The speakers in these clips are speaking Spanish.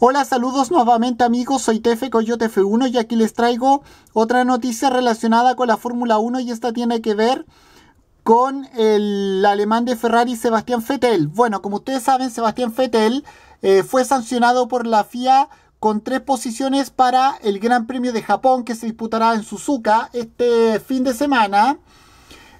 Hola, saludos nuevamente amigos, soy Tefe Coyote F1 y aquí les traigo otra noticia relacionada con la Fórmula 1 y esta tiene que ver con el alemán de Ferrari Sebastián Vettel. Bueno, como ustedes saben, Sebastián Vettel eh, fue sancionado por la FIA con tres posiciones para el Gran Premio de Japón que se disputará en Suzuka este fin de semana.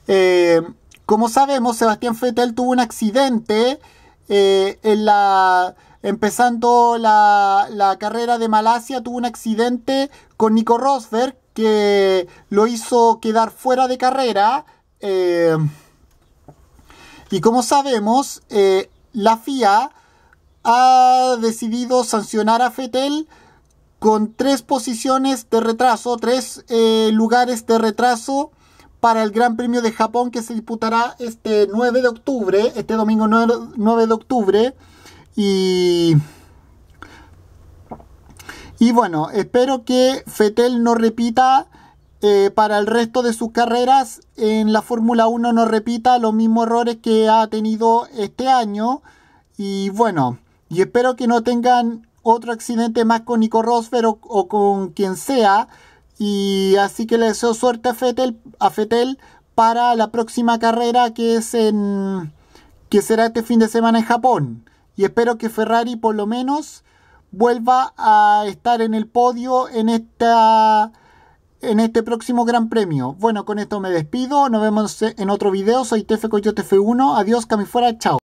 Eh, como sabemos, Sebastián Vettel tuvo un accidente eh, en la empezando la, carrera de Malasia, tuvo un accidente con Nico Rosberg que lo hizo quedar fuera de carrera. Eh, y como sabemos, eh, la FIA ha decidido sancionar a Fetel con tres posiciones de retraso, tres eh, lugares de retraso para el Gran Premio de Japón que se disputará este 9 de octubre, este domingo 9 de octubre. Y, bueno, espero que Fetel no repita eh, para el resto de sus carreras en la Fórmula 1, no repita los mismos errores que ha tenido este año. Y bueno, y espero que no tengan otro accidente más con Nico Rosberg o, con quien sea. Y así que le deseo suerte a Fetel, para la próxima carrera que es en que será este fin de semana en Japón y espero que Ferrari por lo menos vuelva a estar en el podio en esta en este próximo Gran Premio. Bueno, con esto me despido. Nos vemos en otro video. Soy Tefe Coyote 1 Adiós, fuera. Chao.